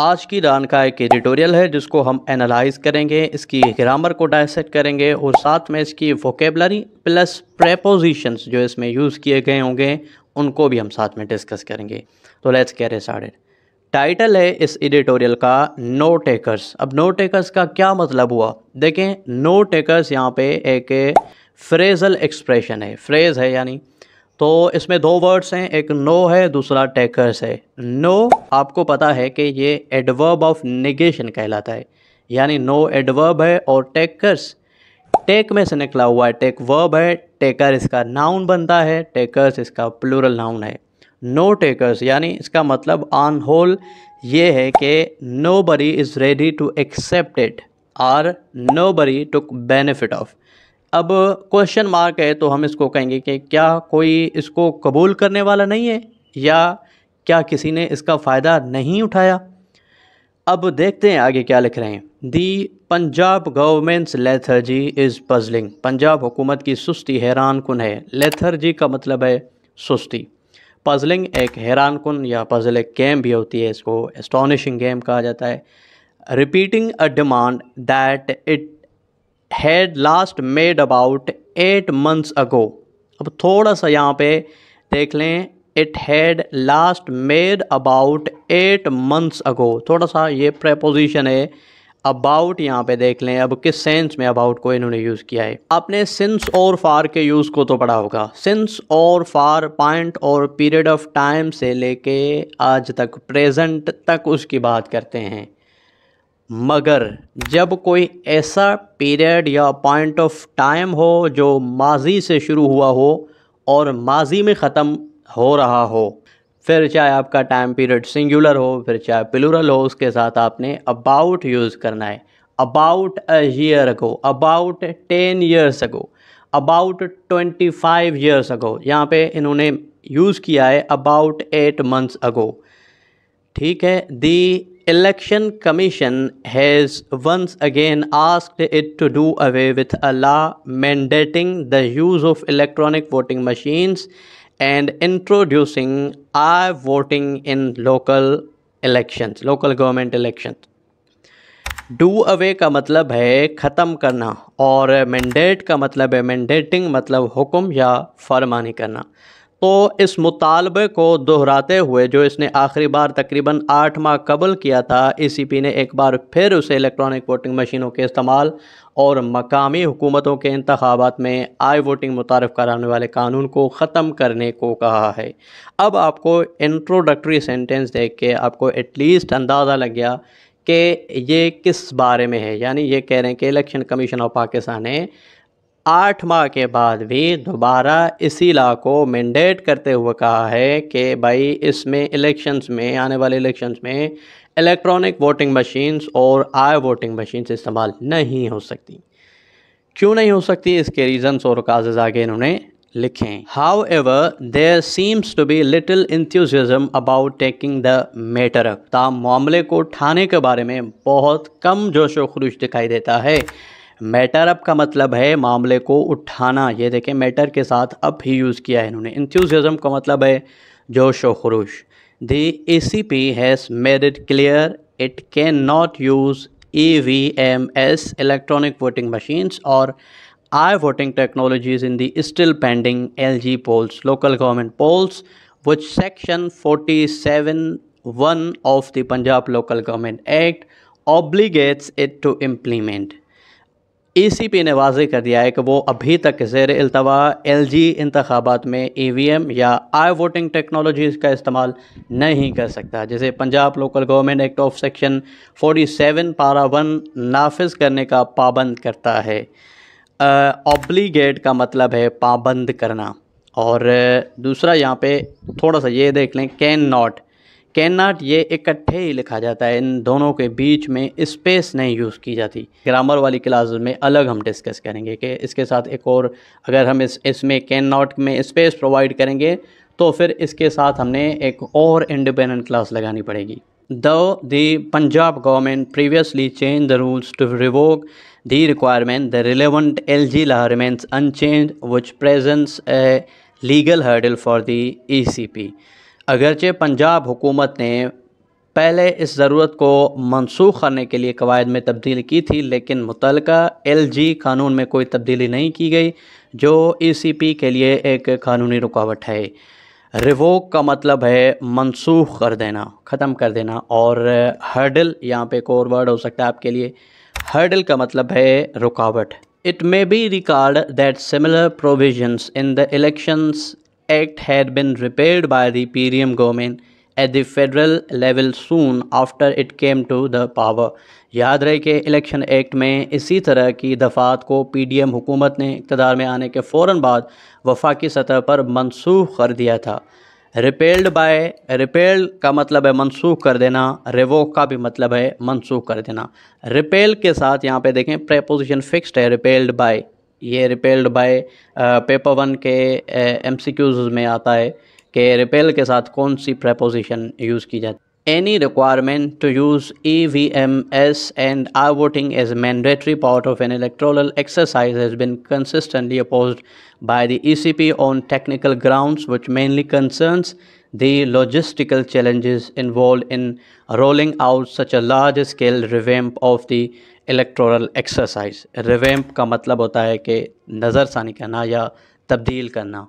आज की रान का एक एडिटोरियल है जिसको हम एनालाइज करेंगे इसकी ग्रामर को डायसेट करेंगे और साथ में इसकी वोकेबलरी प्लस प्रेपोजिशंस जो इसमें यूज़ किए गए होंगे उनको भी हम साथ में डिस्कस करेंगे तो लेट्स कैर स्टार्टेड टाइटल है इस एडिटोरियल का नो टेकर्स अब नो टेकर्स का क्या मतलब हुआ देखें नो टेकर्स यहाँ पे एक फ्रेजल एक्सप्रेशन है फ्रेज है यानी तो इसमें दो वर्ड्स हैं एक नो है दूसरा टेकर्स है नो आपको पता है कि ये एडवर्ब ऑफ निगेशन कहलाता है यानी नो एडवर्ब है और टेकर्स टेक में से निकला हुआ है टेक वर्ब है टेकर इसका नाउन बनता है टेकर्स इसका प्लूरल नाउन है नो टेकर्स यानी इसका मतलब ऑन होल ये है कि nobody is ready to accept it or nobody took benefit of अब क्वेश्चन मार्क है तो हम इसको कहेंगे कि क्या कोई इसको कबूल करने वाला नहीं है या क्या किसी ने इसका फ़ायदा नहीं उठाया अब देखते हैं आगे क्या लिख रहे हैं the Punjab government's lethargy is puzzling Punjab हुकूमत की सुस्ती हैरान कन है लेथर्जी का मतलब है सुस्ती पजलिंग एक हैरान कन या पजल एक गेम भी होती है इसको एस्टोनिशिंग गेम कहा जाता है repeating a demand that it had last made about eight months ago अब थोड़ा सा यहाँ पे देख लें it had last made about eight months ago थोड़ा सा ये प्रपोजिशन है अबाउट यहाँ पे देख लें अब किस सेंस में अबाउट को इन्होंने यूज़ किया है आपने सिंस और फार के यूज़ को तो पढ़ा होगा since or for point or period of time से लेके आज तक प्रेजेंट तक उसकी बात करते हैं मगर जब कोई ऐसा पीरियड या पॉइंट ऑफ टाइम हो जो माजी से शुरू हुआ हो और माजी में ख़त्म हो रहा हो फिर चाहे आपका टाइम पीरियड सिंगुलर हो फिर चाहे प्लूरल हो उसके साथ आपने अबाउट यूज़ करना है about a year ago about ten years ago about twenty five years ago यहाँ पे इन्होंने यूज़ किया है अबाउट एट मंथ्स अगो ठीक है the Election Commission has once again asked it to do away with a law mandating the use of electronic voting machines and introducing i-voting in local elections, local government elections. Do away का मतलब है ख़त्म करना और mandate का मतलब है mandating मतलब हुक्म या फरमानी करना तो इस मुतालबे को दोहराते हुए जो इसने आखिरी बार तकरीबन आठ माह कबल किया था ए सी पी ने एक बार फिर उसे इलेक्ट्रॉनिक वोटिंग मशीनों के इस्तेमाल और मकामी हुकूमतों के इंतबात में आई वोटिंग मुतारफ़ कराने वाले कानून को ख़त्म करने को कहा है अब आपको इंट्रोडक्टरी सेंटेंस देख के आपको एटलीस्ट अंदाज़ा लग गया कि ये किस बारे में है यानी ये कह रहे हैं कि इलेक्शन कमीशन ऑफ पाकिस्तान ने आठ माह के बाद भी दोबारा इसी ला को मैंडेट करते हुए कहा है कि भाई इसमें इलेक्शंस में आने वाले इलेक्शंस में electronic voting machines or i voting machines इस्तेमाल नहीं हो सकती क्यों नहीं हो सकती इसके रीजन्स और काजेज आगे इन्होंने लिखे हैं however there seems to be little enthusiasm about taking the matter ताम मामले को ठाने के बारे में बहुत कम जोश व खरूश दिखाई देता है मैटर अप का मतलब है मामले को उठाना ये देखें मैटर के साथ अप ही यूज़ किया है इन्होंने इंथ्यूजम का मतलब है जोश व खरोश the E C P has made it clear it can not use E V M s electronic voting machines or i voting technologies in the still pending L G polls local government polls which section forty seven one of the Punjab local government act obligates it to implement E C P ने वाजे कर दिया है कि वो अभी तक Zair अल्तवा L G इंतबात में ई वी एम या आई वोटिंग टेक्नोलॉजीज़ का इस्तेमाल नहीं कर सकता जैसे Punjab local government act of section 47 para one नाफिज करने का पाबंद करता है ऑब्लीगेट का मतलब है पाबंद करना और दूसरा यहाँ पे थोड़ा सा ये देख लें कैन नाट कैन नाट ये इकट्ठे ही लिखा जाता है इन दोनों के बीच में स्पेस नहीं यूज़ की जाती ग्रामर वाली क्लास में अलग हम डिस्कस करेंगे कि इसके साथ एक और अगर हम इस इसमें कैन नाट में स्पेस प्रोवाइड करेंगे तो फिर इसके साथ हमने एक और इंडिपेंडेंट क्लास लगानी पड़ेगी the the Punjab government previously change the rules to revoke the requirement the relevant L G law remains unchanged which presents a legal hurdle for the E C P अगरचे पंजाब हुकूमत ने पहले इस ज़रूरत को मनसूख करने के लिए कवायद में तब्दील की थी लेकिन मुतल एल जी कानून में कोई तब्दीली नहीं की गई जो ई सी पी के लिए एक कानूनी रुकावट है रिवोक का मतलब है मनसूख कर देना ख़त्म कर देना और हर्डल यहाँ पे एक वर्ड हो सकता है आपके लिए हर्डल का मतलब है रुकावट it may be recalled that similar provision in the elections Act had been repealed by the PDM government at the federal level soon after it came to the power. याद रहे कि इलेक्शन एक्ट में इसी तरह की दफ़ात को PDM हुकूमत ने इकतदार में आने के फ़ौर बाद वफा की सतह पर मनसूख कर दिया था रिपेल्ड बाय रिपेल्ड का मतलब है मनसूख कर देना रिवोक का भी मतलब है मनसूख कर देना रिपेल के साथ यहाँ पे देखें प्रेपोजिशन फिक्स्ड है रिपेल्ड बाय ये रिपेल्ड बाय पेपर वन के एमसीक्यूज में आता है कि रिपेल के साथ कौन सी प्रपोजिशन यूज़ की जाती any requirement to use E V M S and I voting as mandatory part of an electoral exercise has been consistently oppose by the C P on technical ground which mainly concerns the logistical challenges involve in rolling out such a large scale revamp of the electoral exercise revamp का मतलब होता है कि नज़रसानी करना या तब्दील करना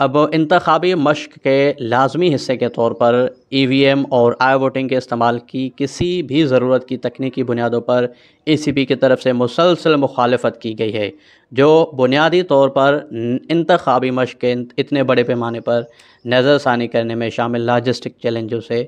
अब इंतबी मश्क के लाजमी हिस्से के तौर पर ई वी एम और आई वोटिंग के इस्तेमाल की किसी भी ज़रूरत की तकनीकी बुनियादों पर ए सी पी की तरफ से मुसलसल मुखालफत की गई है जो बुनियादी तौर पर इंतबी मश्क के इतने बड़े पैमाने पर नज़रसानी करने में शामिल लॉजिस्टिक चैलेंजों से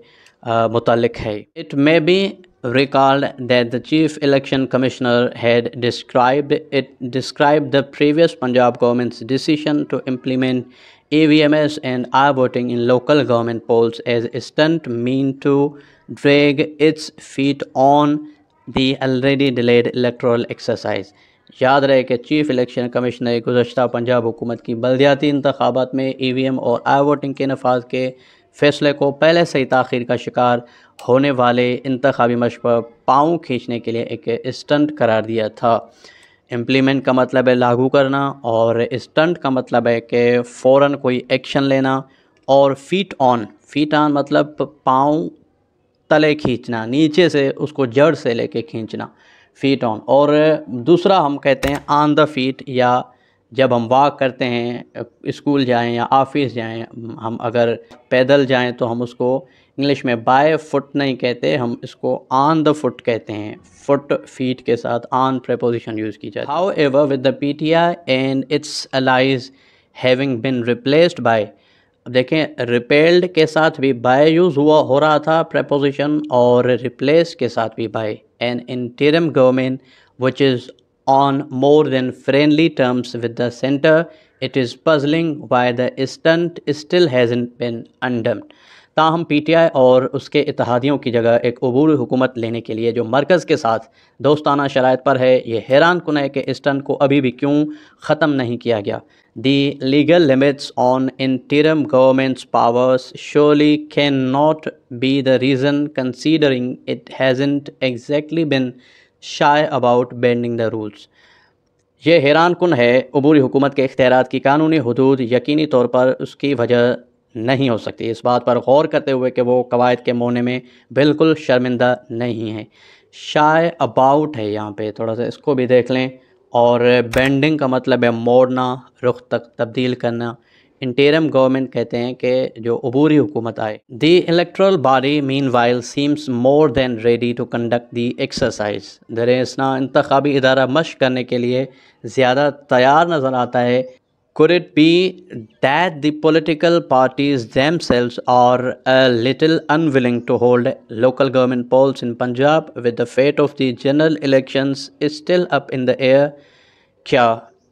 मुतल है it may be recalled that the chief election commissioner had described it described the previous Punjab government's decision to implement AVMS and I voting in local government polls as a stunt mean to drag its feet on the already delayed electoral exercise. याद रहे कि chief election commissioner गुजशत पंजाब हुकूमत की बलदियाती इंतबात में ई V M और i voting के नफाज के फैसले को पहले से ही तखिर का शिकार होने वाले इंतबी मश पर पाँव खींचने के लिए एक स्टंट करार दिया था इम्प्लीमेंट का मतलब है लागू करना और स्टंट का मतलब है कि फ़ौर कोई एक्शन लेना और फीट ऑन फीट ऑन मतलब पाँव तले खींचना नीचे से उसको जड़ से लेके खींचना फीट ऑन और दूसरा हम कहते हैं ऑन द फीट या जब हम वॉक करते हैं स्कूल जाएं या ऑफिस जाएं हम अगर पैदल जाएं तो हम उसको इंग्लिश में बाय फुट नहीं कहते हम इसको ऑन द फुट कहते हैं फुट फीट के साथ ऑन प्रपोजिशन यूज़ की जाती है however with the P T I and its allies having been replaced by अब देखें रिपेल्ड के साथ भी बाय यूज़ हुआ हो रहा था प्रपोजिशन और रिप्लेस के साथ भी by an interim government which is on more than friendly terms with the center. It is puzzling why the stunt still hasn't been undone. ताहम आई और उसके इतिहादियों की जगह एक अबूरी हुकूमत लेने के लिए जो मरकज़ के साथ दोस्ताना शराइ पर है ये हैरान कन है कि स्टंट को अभी भी क्यों ख़त्म नहीं किया गया the legal limits on interim government's powers solely can not be the reason considering it hasn't exactly been shy about bending the rules ये हैरान कन है अबूरी हुकूमत के इख्तियार की कानूनी हदूद यकीनी तौर पर उसकी वजह नहीं हो सकती इस बात पर गौर करते हुए कि वो कवायद के मोने में बिल्कुल शर्मिंदा नहीं है शाय अबाउट है यहाँ पे थोड़ा सा इसको भी देख लें और बेंडिंग का मतलब है मोड़ना रुख तक तब्दील करना इंटेरियम गवर्नमेंट कहते हैं कि जो अबूरी हुकूमत आए the electoral body meanwhile seems more than ready to conduct the exercise दरअसना इंतबी इदारा मश करने के लिए ज़्यादा तैयार नज़र आता है could it be that the political parties themselves are little unwilling to hold local government polls in Punjab with the fate of the general election still up in the air क्या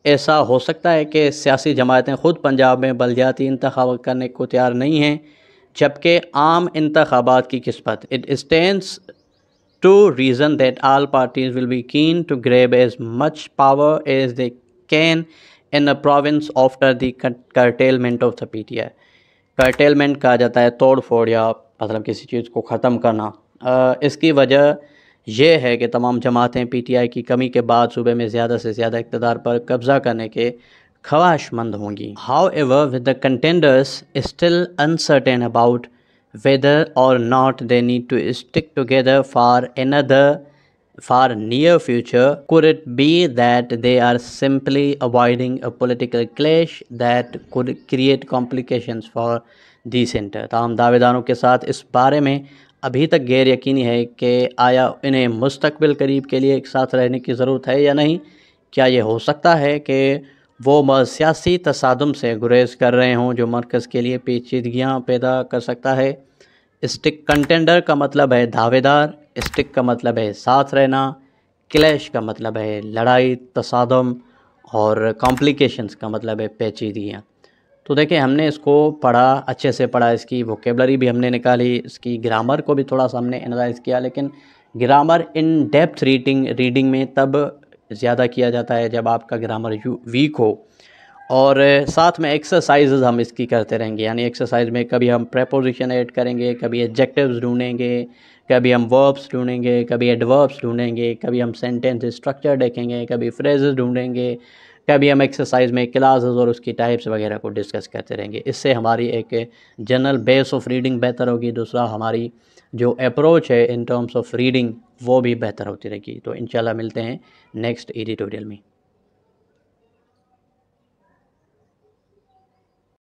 ऐसा हो सकता है कि सियासी जमातें ख़ुद पंजाब में बलदियाती इंतखब करने को तैयार नहीं हैं जबकि आम इंतबात की किस्मत it stands to reason that all parties will be keen to grab as much power as they can in a province after the curtailment of the P T I curtailment कहा जाता है तोड़ फोड़ या मतलब किसी चीज़ को ख़त्म करना आ, इसकी वजह ये है कि तमाम जमातें पीटीआई की कमी के बाद सूबे में ज़्यादा से ज़्यादा इकतदार पर कब्ज़ा करने के ख्वाहिशमंद होंगी however with the contenders still uncertain about whether or not they need to stick together for another for near future could it be that they are simply avoiding a political clash that could create complication for the centre तमाम दावेदारों के साथ इस बारे में अभी तक गैर यकीनी है कि आया इन्हें मुस्तकबिल करीब के लिए एक साथ रहने की ज़रूरत है या नहीं क्या ये हो सकता है कि वो सियासी तसादम से गुरेज कर रहे हों जो मरकज़ के लिए पेचीदगियाँ पैदा कर सकता है स्टिक कंटेंडर का मतलब है दावेदार स्टिक का मतलब है साथ रहना क्लैश का मतलब है लड़ाई तसादम और कॉम्प्लिकेशंस का मतलब है पेचीदगियाँ तो देखिए हमने इसको पढ़ा अच्छे से पढ़ा इसकी वोकेबलरी भी हमने निकाली इसकी ग्रामर को भी थोड़ा सा हमने एनालाइज़ किया लेकिन grammar in depth reading reading में तब ज़्यादा किया जाता है जब आपका ग्रामर वीक हो और साथ में एक्सरसाइज हम इसकी करते रहेंगे यानी एक्सरसाइज में कभी हम प्रेपोजिशन ऐड करेंगे कभी एडजेक्टिव्स ढूंढेंगे कभी हम वर्ब्स ढूंढेंगे कभी एडवर्ब्स ढूंढेंगे कभी हम सेंटेंस स्ट्रक्चर देखेंगे कभी फ्रेजेस ढूंढेंगे कभी हम एक्सरसाइज में क्लासेस और उसकी टाइप्स वगैरह को डिस्कस करते रहेंगे इससे हमारी एक जनरल बेस ऑफ रीडिंग बेहतर होगी दूसरा हमारी जो अप्रोच है इन टर्म्स ऑफ रीडिंग वो भी बेहतर होती रहेगी तो इंशाल्लाह मिलते हैं नेक्स्ट एडिटोरियल में